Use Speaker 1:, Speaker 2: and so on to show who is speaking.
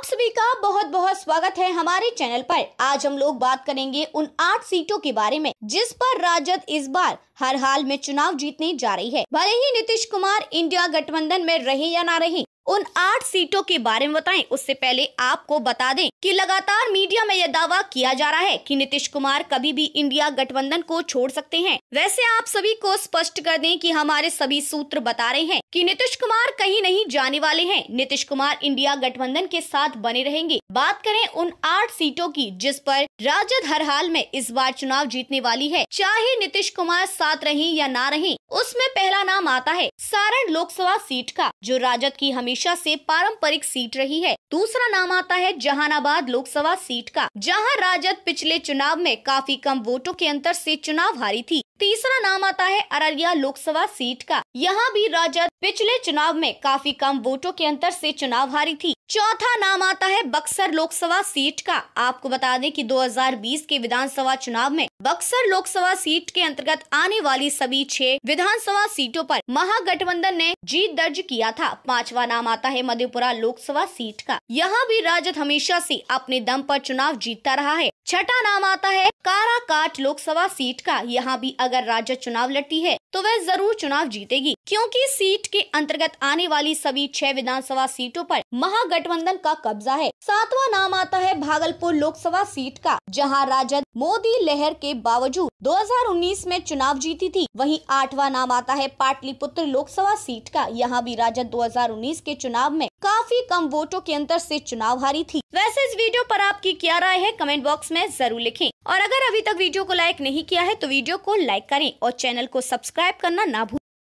Speaker 1: आप सभी का बहुत बहुत स्वागत है हमारे चैनल पर आज हम लोग बात करेंगे उन आठ सीटों के बारे में जिस पर राजद इस बार हर हाल में चुनाव जीतने जा रही है भले ही नीतीश कुमार इंडिया गठबंधन में रहे या ना रहे उन आठ सीटों के बारे में बताएं उससे पहले आपको बता दें कि लगातार मीडिया में यह दावा किया जा रहा है कि नीतीश कुमार कभी भी इंडिया गठबंधन को छोड़ सकते हैं वैसे आप सभी को स्पष्ट कर दें कि हमारे सभी सूत्र बता रहे हैं कि नीतीश कुमार कहीं नहीं जाने वाले हैं नीतीश कुमार इंडिया गठबंधन के साथ बने रहेंगे बात करें उन आठ सीटों की जिस पर राजद हर हाल में इस बार चुनाव जीतने वाली है चाहे नीतीश कुमार साथ रहें या ना रहे उसमें पहला नाम आता है सारण लोकसभा सीट का जो राजद की हमेशा से पारंपरिक सीट रही है दूसरा नाम आता है जहानाबाद लोकसभा सीट का जहां राजद पिछले चुनाव में काफी कम वोटों के अंतर से चुनाव हारी थी तीसरा नाम आता है अररिया लोकसभा सीट का यहाँ भी राजद पिछले चुनाव में काफी कम वोटों के अंतर से चुनाव हारी थी चौथा नाम आता है बक्सर लोकसभा सीट का आपको बता दें कि 2020 के विधानसभा चुनाव में बक्सर लोकसभा सीट के अंतर्गत आने वाली सभी छह विधानसभा सीटों पर महागठबंधन ने जीत दर्ज किया था पांचवा नाम आता है मधेपुरा लोकसभा सीट का यहाँ भी राजद हमेशा से अपने दम पर चुनाव जीतता रहा है छठा नाम आता है काराकाट लोकसभा सीट का यहाँ भी अगर राज्य चुनाव लड़ती है तो वह जरूर चुनाव जीतेगी क्योंकि सीट के अंतर्गत आने वाली सभी छह विधानसभा सीटों पर महागठबंधन का कब्जा है सातवां नाम आता है भागलपुर लोकसभा सीट का जहां राजद मोदी लहर के बावजूद 2019 में चुनाव जीती थी वहीं आठवां नाम आता है पाटलिपुत्र लोकसभा सीट का यहां भी राजद 2019 के चुनाव में काफी कम वोटों के अंतर से चुनाव हारी थी वैसे इस वीडियो पर आपकी क्या राय है कमेंट बॉक्स में जरूर लिखें और अगर अभी तक वीडियो को लाइक नहीं किया है तो वीडियो को लाइक करें और चैनल को सब्सक्राइब करना ना भूलें